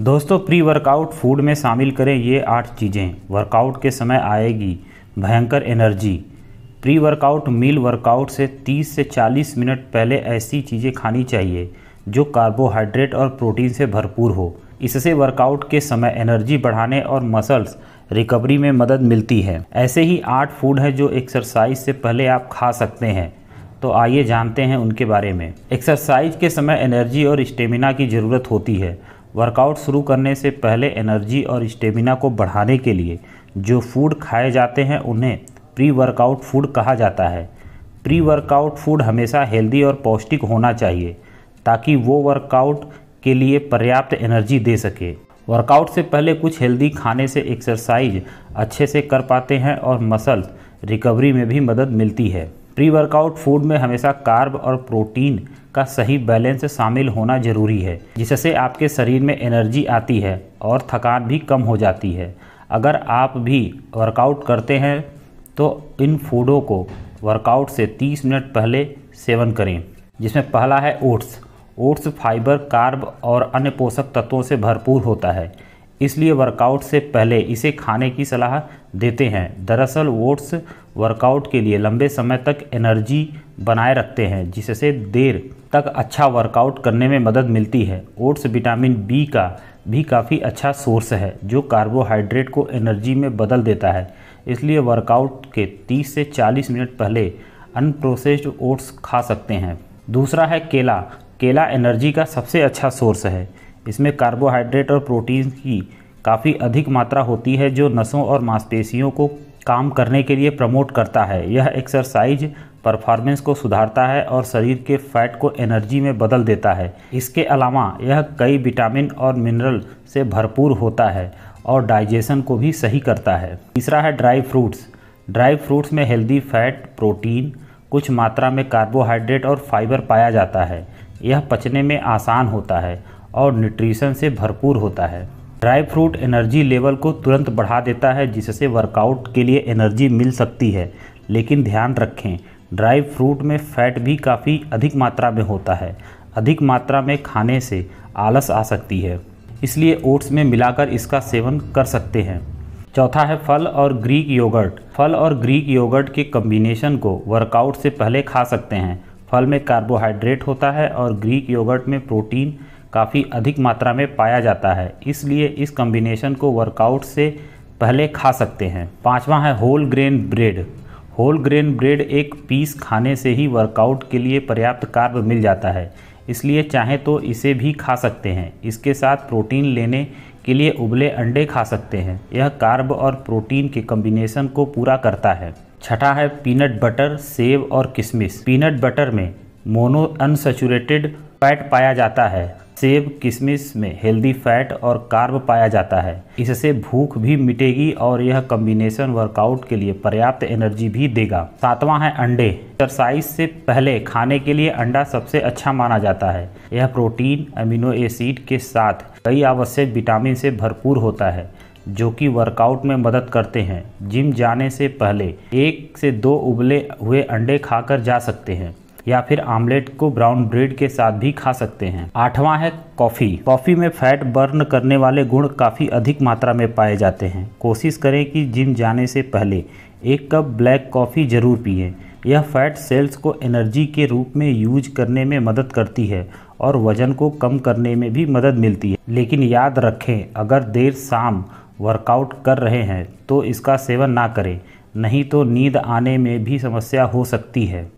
दोस्तों pre workout food में शामिल करें ये आठ चीज़ें वर्कआउट के समय आएगी भयंकर energy pre workout meal workout से 30 से 40 मिनट पहले ऐसी चीज़ें खानी चाहिए जो कार्बोहाइड्रेट और प्रोटीन से भरपूर हो इससे वर्कआउट के समय एनर्जी बढ़ाने और मसल्स रिकवरी में मदद मिलती है ऐसे ही आठ फूड हैं जो एक्सरसाइज से पहले आप खा सकते हैं तो आइए जानते हैं उनके बारे में एक्सरसाइज के समय एनर्जी और स्टेमिना की ज़रूरत होती है वर्कआउट शुरू करने से पहले एनर्जी और स्टेमिना को बढ़ाने के लिए जो फूड खाए जाते हैं उन्हें प्री वर्कआउट फूड कहा जाता है प्री वर्कआउट फूड हमेशा हेल्दी और पौष्टिक होना चाहिए ताकि वो वर्कआउट के लिए पर्याप्त एनर्जी दे सके वर्कआउट से पहले कुछ हेल्दी खाने से एक्सरसाइज अच्छे से कर पाते हैं और मसल्स रिकवरी में भी मदद मिलती है प्री वर्कआउट फूड में हमेशा कार्ब और प्रोटीन का सही बैलेंस शामिल होना जरूरी है जिससे आपके शरीर में एनर्जी आती है और थकान भी कम हो जाती है अगर आप भी वर्कआउट करते हैं तो इन फूडों को वर्कआउट से 30 मिनट पहले सेवन करें जिसमें पहला है ओट्स ओट्स फाइबर कार्ब और अन्य पोषक तत्वों से भरपूर होता है इसलिए वर्कआउट से पहले इसे खाने की सलाह देते हैं दरअसल ओट्स वर्कआउट के लिए लंबे समय तक एनर्जी बनाए रखते हैं जिससे देर तक अच्छा वर्कआउट करने में मदद मिलती है ओट्स विटामिन बी का भी काफ़ी अच्छा सोर्स है जो कार्बोहाइड्रेट को एनर्जी में बदल देता है इसलिए वर्कआउट के 30 से 40 मिनट पहले अनप्रोसेस्ड ओट्स खा सकते हैं दूसरा है केला केला एनर्जी का सबसे अच्छा सोर्स है इसमें कार्बोहाइड्रेट और प्रोटीन की काफ़ी अधिक मात्रा होती है जो नसों और मांसपेशियों को काम करने के लिए प्रमोट करता है यह एक्सरसाइज परफॉर्मेंस को सुधारता है और शरीर के फैट को एनर्जी में बदल देता है इसके अलावा यह कई विटामिन और मिनरल से भरपूर होता है और डाइजेशन को भी सही करता है तीसरा है ड्राई फ्रूट्स ड्राई फ्रूट्स में हेल्दी फैट प्रोटीन कुछ मात्रा में कार्बोहाइड्रेट और फाइबर पाया जाता है यह पचने में आसान होता है और न्यूट्रिशन से भरपूर होता है ड्राई फ्रूट एनर्जी लेवल को तुरंत बढ़ा देता है जिससे वर्कआउट के लिए एनर्जी मिल सकती है लेकिन ध्यान रखें ड्राई फ्रूट में फैट भी काफ़ी अधिक मात्रा में होता है अधिक मात्रा में खाने से आलस आ सकती है इसलिए ओट्स में मिलाकर इसका सेवन कर सकते हैं चौथा है फल और ग्रीक योगर्ट फल और ग्रीक योगर्ट के कम्बिनेशन को वर्कआउट से पहले खा सकते हैं फल में कार्बोहाइड्रेट होता है और ग्रीक योगर्ट में प्रोटीन काफ़ी अधिक मात्रा में पाया जाता है इसलिए इस कम्बिनेशन को वर्कआउट से पहले खा सकते हैं पाँचवा है whole grain bread whole grain bread एक पीस खाने से ही वर्कआउट के लिए पर्याप्त कार्ब मिल जाता है इसलिए चाहे तो इसे भी खा सकते हैं इसके साथ प्रोटीन लेने के लिए उबले अंडे खा सकते हैं यह कार्ब और प्रोटीन के कम्बिनेशन को पूरा करता है छठा है पीनट बटर सेब और किशमिश पीनट बटर में मोनो अनसेचुरेटेड फैट पाया जाता है सेब किशमिश में हेल्दी फैट और कार्ब पाया जाता है इससे भूख भी मिटेगी और यह कम्बिनेशन वर्कआउट के लिए पर्याप्त एनर्जी भी देगा सातवां है अंडे एक्सरसाइज से पहले खाने के लिए अंडा सबसे अच्छा माना जाता है यह प्रोटीन अमीनो एसिड के साथ कई आवश्यक विटामिन से भरपूर होता है जो कि वर्कआउट में मदद करते हैं जिम जाने से पहले एक से दो उबले हुए अंडे खाकर जा सकते हैं या फिर आमलेट को ब्राउन ब्रेड के साथ भी खा सकते हैं आठवां है कॉफ़ी कॉफ़ी में फैट बर्न करने वाले गुण काफ़ी अधिक मात्रा में पाए जाते हैं कोशिश करें कि जिम जाने से पहले एक कप ब्लैक कॉफ़ी ज़रूर पिए यह फैट सेल्स को एनर्जी के रूप में यूज करने में मदद करती है और वज़न को कम करने में भी मदद मिलती है लेकिन याद रखें अगर देर शाम वर्कआउट कर रहे हैं तो इसका सेवन ना करें नहीं तो नींद आने में भी समस्या हो सकती है